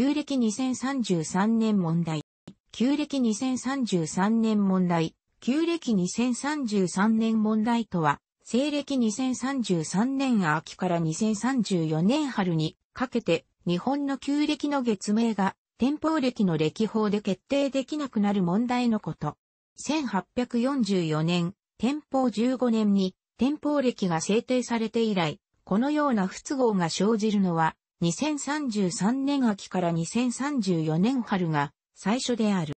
旧暦2033年問題、旧暦2033年問題、旧暦2033年問題とは、西暦2033年秋から2034年春にかけて、日本の旧暦の月名が、天保暦の暦法で決定できなくなる問題のこと。1844年、天保15年に、天保暦が制定されて以来、このような不都合が生じるのは、2033年秋から2034年春が最初である。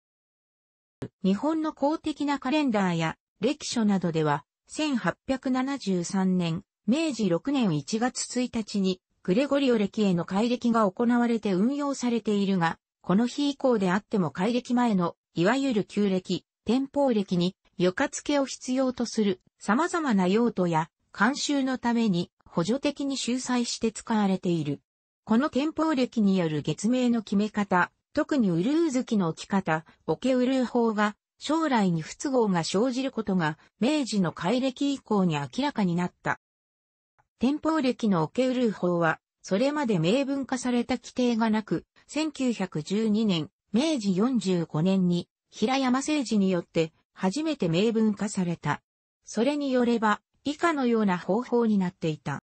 日本の公的なカレンダーや歴書などでは、1873年、明治6年1月1日に、グレゴリオ歴への改歴が行われて運用されているが、この日以降であっても改歴前の、いわゆる旧歴、天保歴に、余付けを必要とする様々な用途や、慣習のために補助的に秀裁して使われている。この憲法歴による月名の決め方、特にウルー月の置き方、オケウルー法が、将来に不都合が生じることが、明治の改暦以降に明らかになった。天保歴のオケウルー法は、それまで明文化された規定がなく、1912年、明治45年に、平山政治によって、初めて明文化された。それによれば、以下のような方法になっていた。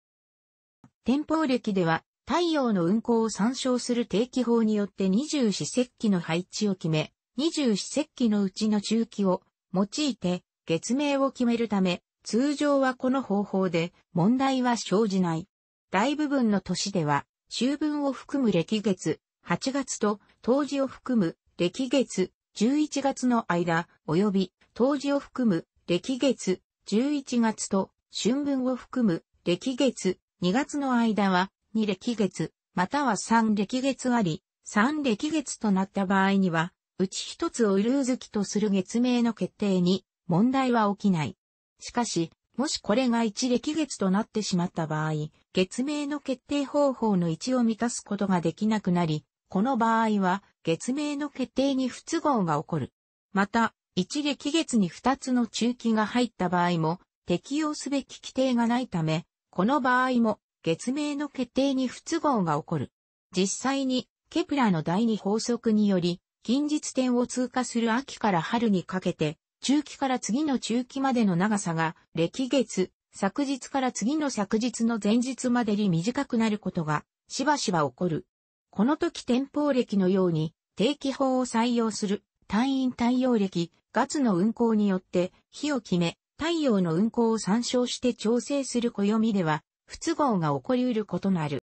天保歴では、太陽の運行を参照する定期法によって二十四節気の配置を決め、二十四節気のうちの中期を用いて月名を決めるため、通常はこの方法で問題は生じない。大部分の年では、秋分を含む歴月、8月と冬至を含む歴月、11月の間、及び冬至を含む歴月、11月と春分を含む歴月、2月の間は二歴月、または三歴月あり、三歴月となった場合には、うち一つをルーズ期とする月名の決定に問題は起きない。しかし、もしこれが一歴月となってしまった場合、月名の決定方法の置を満たすことができなくなり、この場合は月名の決定に不都合が起こる。また、一歴月に二つの中期が入った場合も、適用すべき規定がないため、この場合も月名の決定に不都合が起こる。実際に、ケプラの第二法則により、近日点を通過する秋から春にかけて、中期から次の中期までの長さが、歴月、昨日から次の昨日の前日までに短くなることが、しばしば起こる。この時天保歴のように、定期法を採用する、単位太陽暦、月の運行によって、日を決め、太陽の運行を参照して調整する暦では、不都合が起こり得ることなる。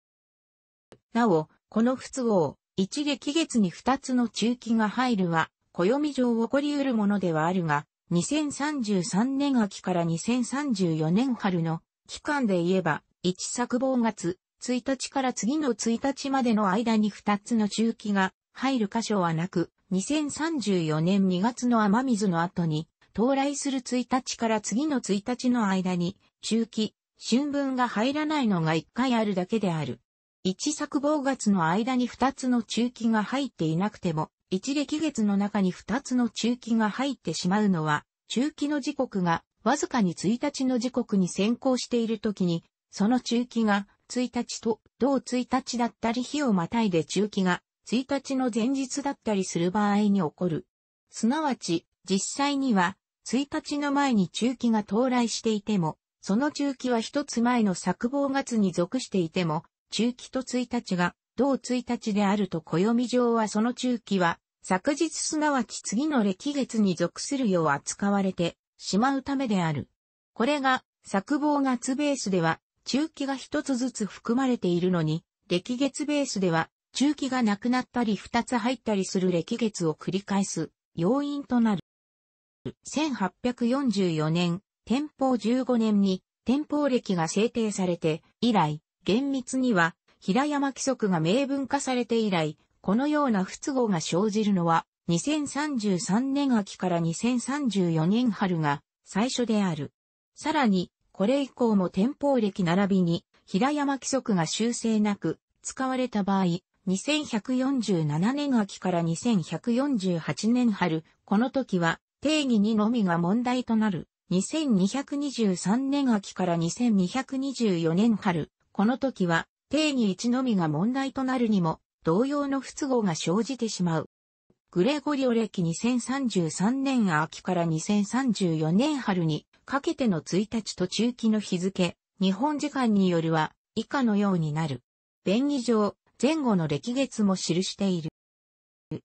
なお、この不都合、一撃月に二つの中期が入るは、暦上起こり得るものではあるが、2033年秋から2034年春の期間で言えば、一作望月、1日から次の1日までの間に二つの中期が入る箇所はなく、2034年2月の雨水の後に、到来する1日から次の1日の間に、中期、春分が入らないのが1回あるだけである。一作望月の間に2つの中期が入っていなくても、一歴月の中に2つの中期が入ってしまうのは、中期の時刻がわずかに1日の時刻に先行している時に、その中期が1日と同1日だったり日をまたいで中期が1日の前日だったりする場合に起こる。すなわち、実際には、1日の前に中期が到来していても、その中期は一つ前の作望月に属していても、中期と1日が同1日であると暦上はその中期は、昨日すなわち次の歴月に属するよう扱われてしまうためである。これが、作望月ベースでは、中期が一つずつ含まれているのに、歴月ベースでは、中期がなくなったり二つ入ったりする歴月を繰り返す要因となる。1844年、天保15年に天保歴が制定されて、以来、厳密には、平山規則が明文化されて以来、このような不都合が生じるのは、2033年秋から2034年春が最初である。さらに、これ以降も天保歴並びに、平山規則が修正なく使われた場合、2147年秋から2148年春、この時は定義にのみが問題となる。2223年秋から2224年春、この時は定義1のみが問題となるにも、同様の不都合が生じてしまう。グレゴリオ歴2033年秋から2034年春にかけての1日と中期の日付、日本時間によるは以下のようになる。便宜上、前後の歴月も記している。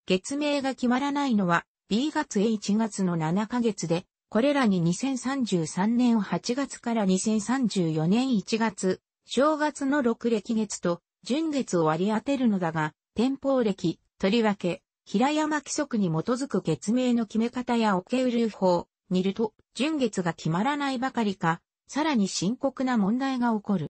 月名が決まらないのは B 月 H 月の7ヶ月でこれらに2033年8月から2034年1月、正月の6暦月と、純月を割り当てるのだが、天保暦、とりわけ、平山規則に基づく月名の決め方やオケウル法、にると、純月が決まらないばかりか、さらに深刻な問題が起こる。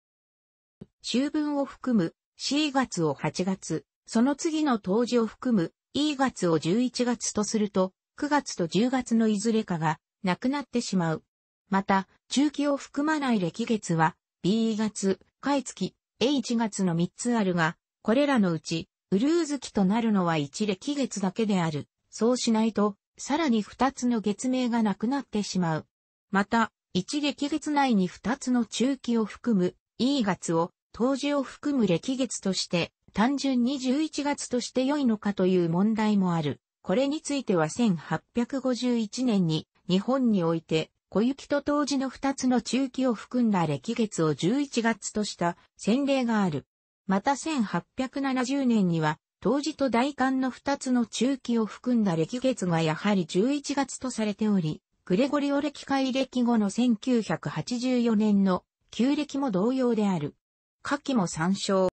秋分を含む、C 月を8月、その次の冬至を含む、E 月を11月とすると、9月と10月のいずれかが、なくなってしまう。また、中期を含まない歴月は、B 月、海月、H 月の3つあるが、これらのうち、ウルーズ期となるのは1歴月だけである。そうしないと、さらに2つの月名がなくなってしまう。また、1歴月内に2つの中期を含む E 月を、当時を含む歴月として、単純に11月として良いのかという問題もある。これについては1851年に日本において、小雪と冬至の二つの中期を含んだ歴月を11月とした先例がある。また1870年には、冬至と大寒の二つの中期を含んだ歴月がやはり11月とされており、グレゴリオ歴改暦後の1984年の旧暦も同様である。下記も参照。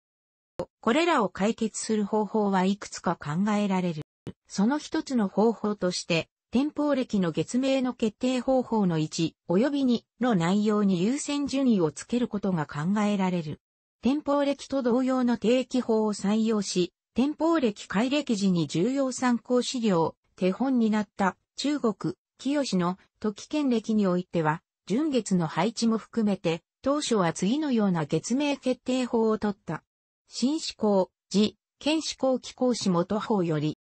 これらを解決する方法はいくつか考えられる。その一つの方法として、天保歴の月名の決定方法の1、及び2の内容に優先順位をつけることが考えられる。天保歴と同様の定期法を採用し、天保歴改歴時に重要参考資料、手本になった中国、清の時県歴においては、純月の配置も含めて、当初は次のような月名決定法を取った。新思考、時、県思考機構士元法より、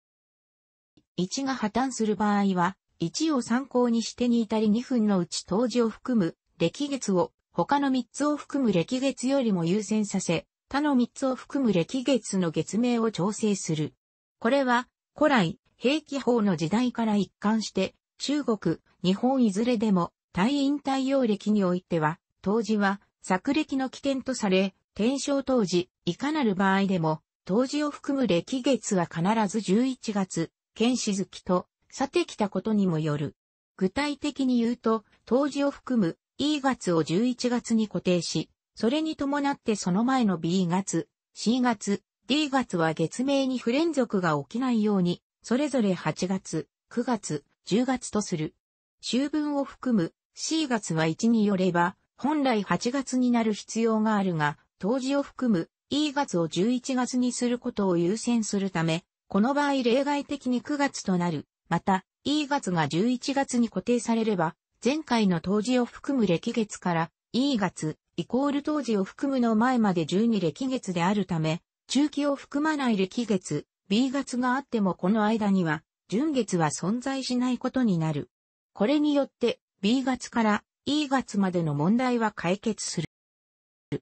1が破綻する場合は、1を参考にして2至り2分のうち当時を含む歴月を、他の3つを含む歴月よりも優先させ、他の3つを含む歴月の月名を調整する。これは、古来、兵器法の時代から一貫して、中国、日本いずれでも、退院対応歴においては、当時は、作歴の起点とされ、天正当時、いかなる場合でも、当時を含む歴月は必ず11月剣し月きと、さてきたことにもよる。具体的に言うと、当時を含む E 月を11月に固定し、それに伴ってその前の B 月、C 月、D 月は月明に不連続が起きないように、それぞれ8月、9月、10月とする。秋分を含む C 月は1によれば、本来8月になる必要があるが、当時を含む E 月を11月にすることを優先するため、この場合例外的に9月となる。また、E 月が11月に固定されれば、前回の当時を含む歴月から E 月イコール当時を含むの前まで12歴月であるため、中期を含まない歴月 B 月があってもこの間には、純月は存在しないことになる。これによって B 月から E 月までの問題は解決する。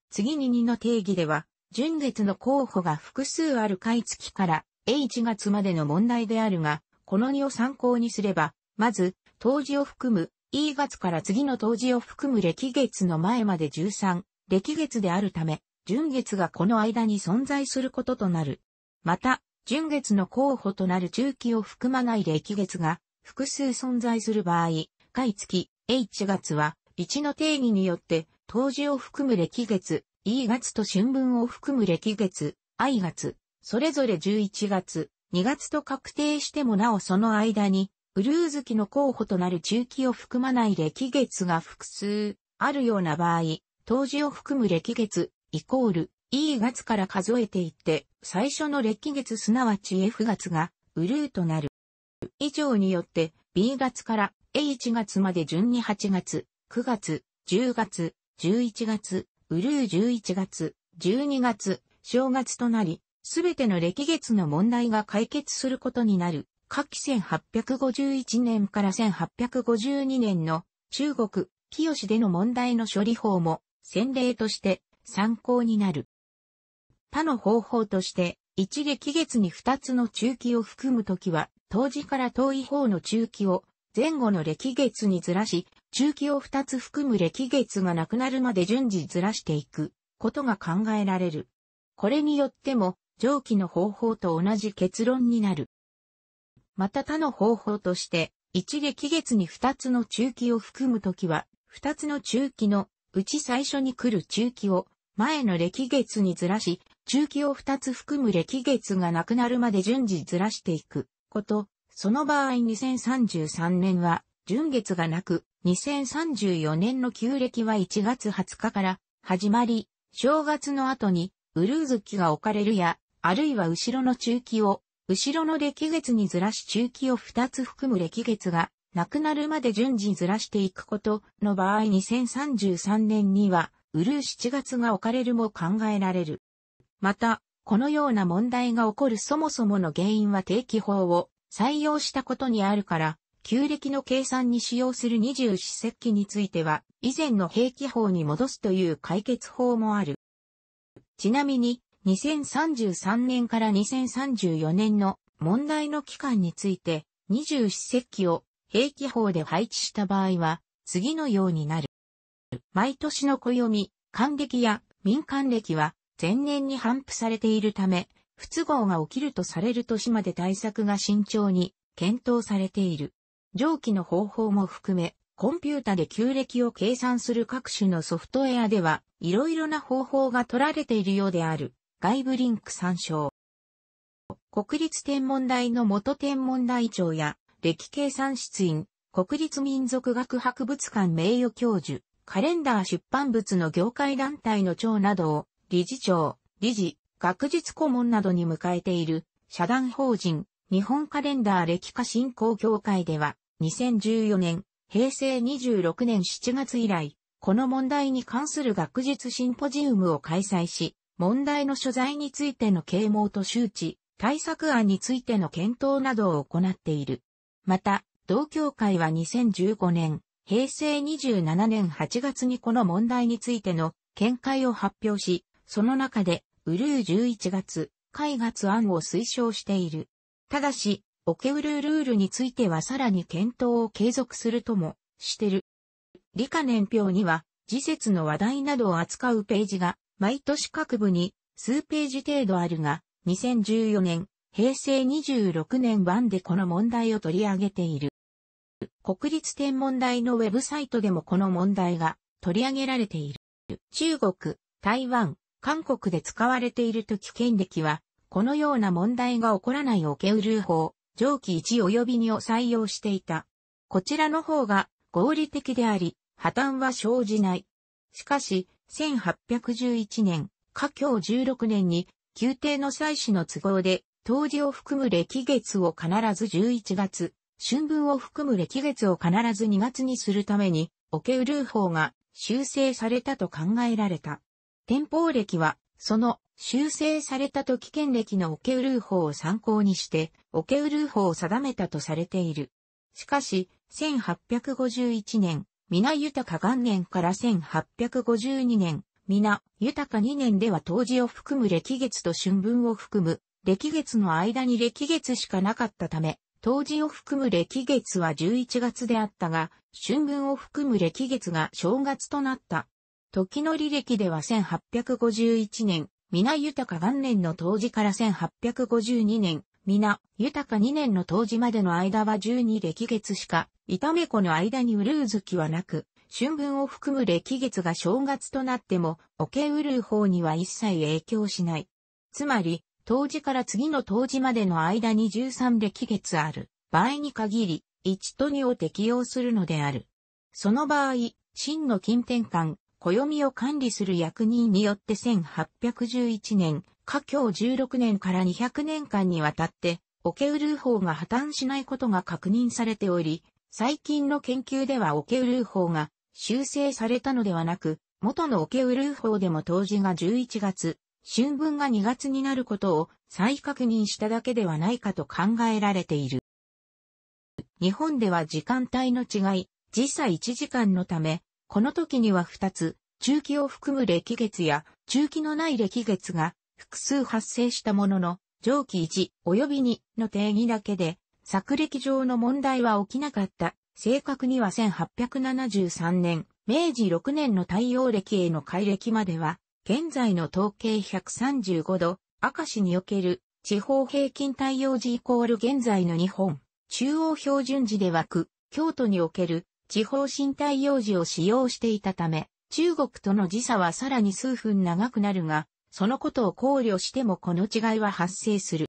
次に2の定義では、純月の候補が複数ある回きから H 月までの問題であるが、この2を参考にすれば、まず、当時を含む E 月から次の当時を含む歴月の前まで13、歴月であるため、純月がこの間に存在することとなる。また、純月の候補となる中期を含まない歴月が複数存在する場合、位月、H 月は、1の定義によって、当時を含む歴月、E 月と春分を含む歴月、I 月、それぞれ11月、2月と確定してもなおその間に、ブルーズの候補となる中期を含まない歴月が複数あるような場合、当時を含む歴月、イコール、E 月から数えていって、最初の歴月すなわち F 月が、ブルーとなる。以上によって、B 月から H 月まで順に8月、9月、10月、11月、ブルー11月、12月、正月となり、すべての歴月の問題が解決することになる、夏季1851年から1852年の中国、清での問題の処理法も先例として参考になる。他の方法として、一歴月に二つの中期を含むときは、当時から遠い方の中期を前後の歴月にずらし、中期を二つ含む歴月がなくなるまで順次ずらしていくことが考えられる。これによっても、上記の方法と同じ結論になる。また他の方法として、一撃月に二つの中期を含むときは、二つの中期のうち最初に来る中期を前の歴月にずらし、中期を二つ含む歴月がなくなるまで順次ずらしていくこと、その場合2033年は純月がなく、2034年の旧暦は1月20日から始まり、正月の後にウルーズ期が置かれるや、あるいは後ろの中期を、後ろの歴月にずらし中期を2つ含む歴月が、なくなるまで順次ずらしていくことの場合2033年には、うるう7月が置かれるも考えられる。また、このような問題が起こるそもそもの原因は定期法を採用したことにあるから、旧暦の計算に使用する二十四節気については、以前の平気法に戻すという解決法もある。ちなみに、2033年から2034年の問題の期間について、24節気を平気法で配置した場合は、次のようになる。毎年の暦、還暦や民間暦は前年に反布されているため、不都合が起きるとされる年まで対策が慎重に検討されている。上記の方法も含め、コンピュータで旧暦を計算する各種のソフトウェアでは、いろいろな方法が取られているようである。外部リンク参照。国立天文台の元天文台長や、歴計算室員、国立民族学博物館名誉教授、カレンダー出版物の業界団体の長などを、理事長、理事、学術顧問などに迎えている、社団法人、日本カレンダー歴化振興協会では、2014年、平成26年7月以来、この問題に関する学術シンポジウムを開催し、問題の所在についての啓蒙と周知、対策案についての検討などを行っている。また、同協会は2015年、平成27年8月にこの問題についての見解を発表し、その中で、ウルー11月、海月案を推奨している。ただし、オケウルールールについてはさらに検討を継続するとも、してる。理科年表には、時節の話題などを扱うページが毎年各部に数ページ程度あるが、2014年、平成26年版でこの問題を取り上げている。国立天文台のウェブサイトでもこの問題が取り上げられている。中国、台湾、韓国で使われている時権歴は、このような問題が起こらないオケウルー法、上記1及び2を採用していた。こちらの方が合理的であり、破綻は生じない。しかし、1811年、華京16年に、宮廷の祭祀の都合で、当時を含む歴月を必ず11月、春分を含む歴月を必ず2月にするために、オケウルー法が修正されたと考えられた。天保歴は、その修正された時権歴のオケウルー法を参考にして、オケウルー法を定めたとされている。しかし、1851年、皆豊元年から1852年、皆豊2年では当時を含む歴月と春分を含む、歴月の間に歴月しかなかったため、当時を含む歴月は11月であったが、春分を含む歴月が正月となった。時の履歴では1851年、皆豊元年の当時から1852年、皆、豊か2年の当時までの間は12歴月しか、痛め子の間にうるう月はなく、春分を含む歴月が正月となっても、おけうるう方には一切影響しない。つまり、当時から次の当時までの間に13歴月ある場合に限り、1と2を適用するのである。その場合、真の金転換、暦を管理する役人によって1811年、過慶16年から200年間にわたって、オケウルー法が破綻しないことが確認されており、最近の研究ではオケウルー法が修正されたのではなく、元のオケウルー法でも当時が11月、春分が2月になることを再確認しただけではないかと考えられている。日本では時間帯の違い、時差1時間のため、この時には2つ、中期を含む歴月や中期のない歴月が複数発生したものの、上記1及び2の定義だけで、作歴上の問題は起きなかった。正確には1873年、明治6年の太陽暦への改暦までは、現在の統計135度、赤市における地方平均太陽時イコール現在の日本、中央標準時では京都における地方新太陽時を使用していたため、中国との時差はさらに数分長くなるが、そのことを考慮してもこの違いは発生する。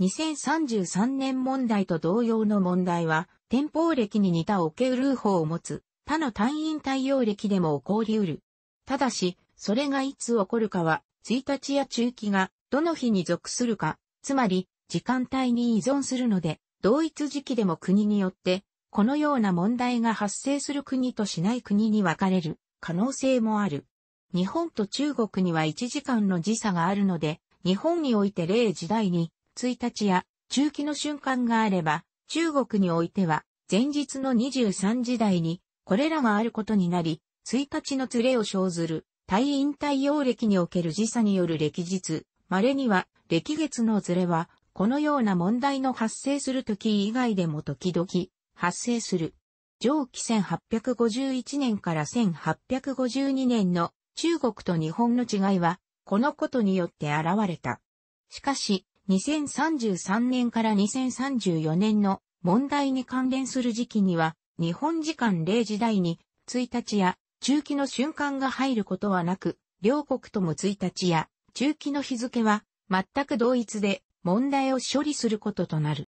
2033年問題と同様の問題は、天保歴に似た受け売る法を持つ、他の単位対応歴でも起こり得る。ただし、それがいつ起こるかは、1日や中期がどの日に属するか、つまり時間帯に依存するので、同一時期でも国によって、このような問題が発生する国としない国に分かれる可能性もある。日本と中国には1時間の時差があるので、日本において例時代に、1日や中期の瞬間があれば、中国においては、前日の23時代に、これらがあることになり、1日の連れを生ずる、退院対応歴における時差による歴日、稀には、歴月のずれは、このような問題の発生する時以外でも時々発生する。上記1851年から1852年の中国と日本の違いは、このことによって現れた。しかし、2033年から2034年の問題に関連する時期には、日本時間0時台に、1日や中期の瞬間が入ることはなく、両国とも1日や中期の日付は全く同一で問題を処理することとなる。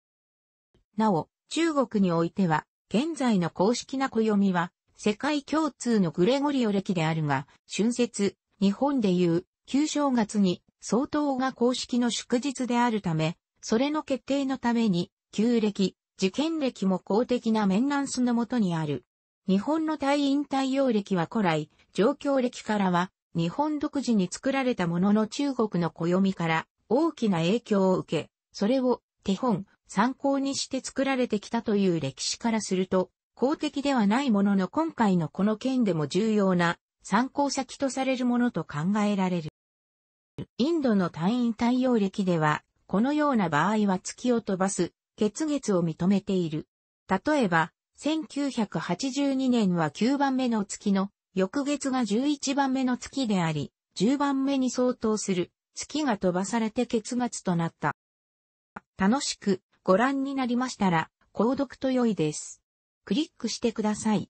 なお、中国においては、現在の公式な暦は、世界共通のグレゴリオ歴であるが、春節、日本でいう、旧正月に、相当が公式の祝日であるため、それの決定のために、旧歴、受験歴も公的なメン数ンスのもとにある。日本の退院対応歴は古来、状況歴からは、日本独自に作られたものの中国の暦から大きな影響を受け、それを手本、参考にして作られてきたという歴史からすると、公的ではないものの今回のこの件でも重要な参考先とされるものと考えられる。インドの単位対応歴では、このような場合は月を飛ばす、月月を認めている。例えば、1982年は9番目の月の、翌月が11番目の月であり、10番目に相当する月が飛ばされて月月となった。楽しくご覧になりましたら、購読と良いです。クリックしてください。